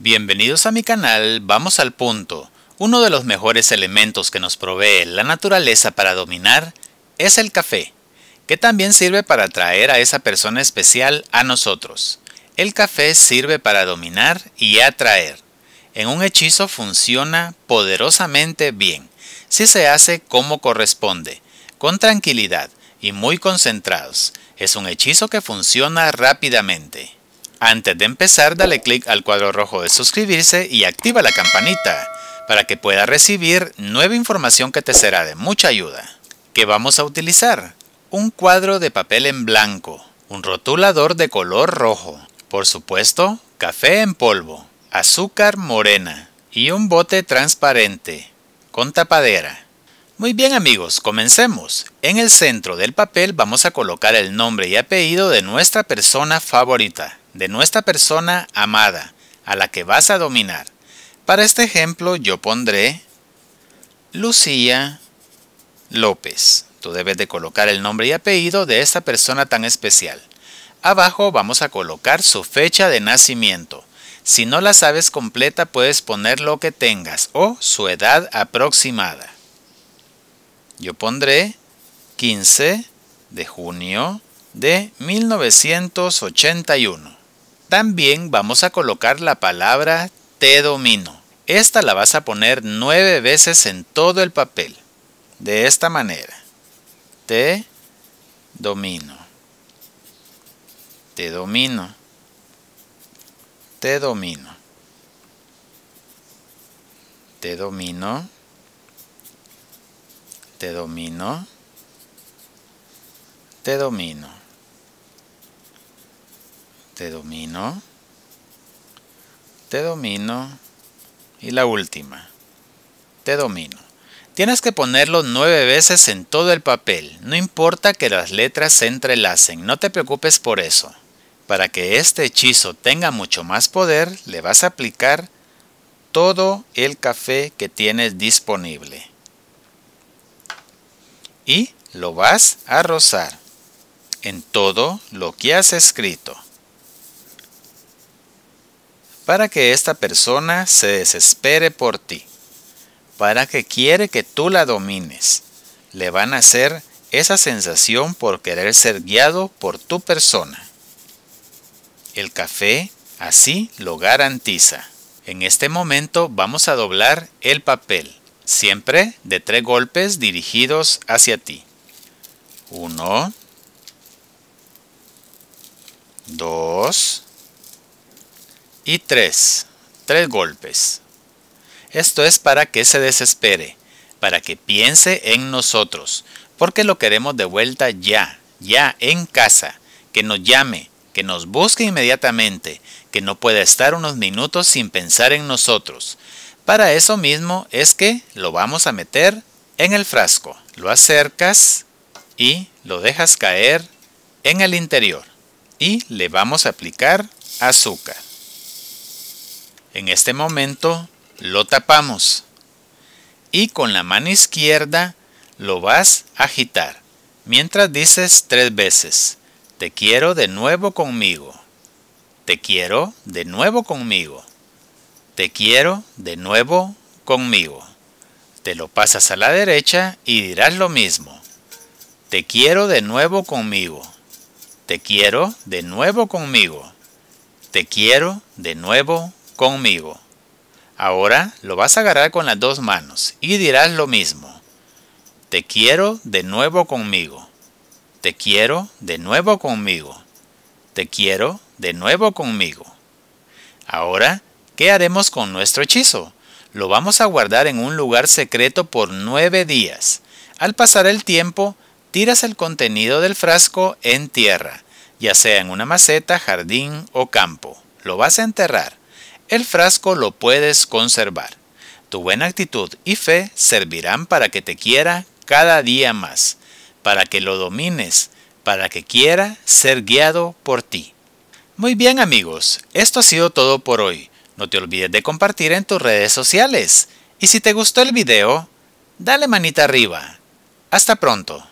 Bienvenidos a mi canal Vamos al punto. Uno de los mejores elementos que nos provee la naturaleza para dominar es el café, que también sirve para atraer a esa persona especial a nosotros. El café sirve para dominar y atraer. En un hechizo funciona poderosamente bien, si se hace como corresponde, con tranquilidad y muy concentrados. Es un hechizo que funciona rápidamente. Antes de empezar, dale clic al cuadro rojo de suscribirse y activa la campanita para que puedas recibir nueva información que te será de mucha ayuda. ¿Qué vamos a utilizar? Un cuadro de papel en blanco, un rotulador de color rojo, por supuesto, café en polvo, azúcar morena y un bote transparente con tapadera. Muy bien amigos, comencemos. En el centro del papel vamos a colocar el nombre y apellido de nuestra persona favorita de nuestra persona amada, a la que vas a dominar. Para este ejemplo yo pondré Lucía López. Tú debes de colocar el nombre y apellido de esta persona tan especial. Abajo vamos a colocar su fecha de nacimiento. Si no la sabes completa puedes poner lo que tengas o su edad aproximada. Yo pondré 15 de junio de 1981. También vamos a colocar la palabra te domino. Esta la vas a poner nueve veces en todo el papel. De esta manera. Te domino. Te domino. Te domino. Te domino. Te domino. Te domino te domino, te domino y la última, te domino. Tienes que ponerlo nueve veces en todo el papel, no importa que las letras se entrelacen, no te preocupes por eso. Para que este hechizo tenga mucho más poder, le vas a aplicar todo el café que tienes disponible. Y lo vas a rozar en todo lo que has escrito para que esta persona se desespere por ti, para que quiere que tú la domines. Le van a hacer esa sensación por querer ser guiado por tu persona. El café así lo garantiza. En este momento vamos a doblar el papel, siempre de tres golpes dirigidos hacia ti. Uno, dos, y tres, tres golpes. Esto es para que se desespere, para que piense en nosotros, porque lo queremos de vuelta ya, ya en casa, que nos llame, que nos busque inmediatamente, que no pueda estar unos minutos sin pensar en nosotros. Para eso mismo es que lo vamos a meter en el frasco. Lo acercas y lo dejas caer en el interior y le vamos a aplicar azúcar. En este momento lo tapamos y con la mano izquierda lo vas a agitar mientras dices tres veces, te quiero de nuevo conmigo, te quiero de nuevo conmigo, te quiero de nuevo conmigo. Te lo pasas a la derecha y dirás lo mismo, te quiero de nuevo conmigo, te quiero de nuevo conmigo, te quiero de nuevo conmigo. Ahora lo vas a agarrar con las dos manos y dirás lo mismo. Te quiero de nuevo conmigo. Te quiero de nuevo conmigo. Te quiero de nuevo conmigo. Ahora, ¿qué haremos con nuestro hechizo? Lo vamos a guardar en un lugar secreto por nueve días. Al pasar el tiempo, tiras el contenido del frasco en tierra, ya sea en una maceta, jardín o campo. Lo vas a enterrar. El frasco lo puedes conservar. Tu buena actitud y fe servirán para que te quiera cada día más, para que lo domines, para que quiera ser guiado por ti. Muy bien amigos, esto ha sido todo por hoy. No te olvides de compartir en tus redes sociales. Y si te gustó el video, dale manita arriba. Hasta pronto.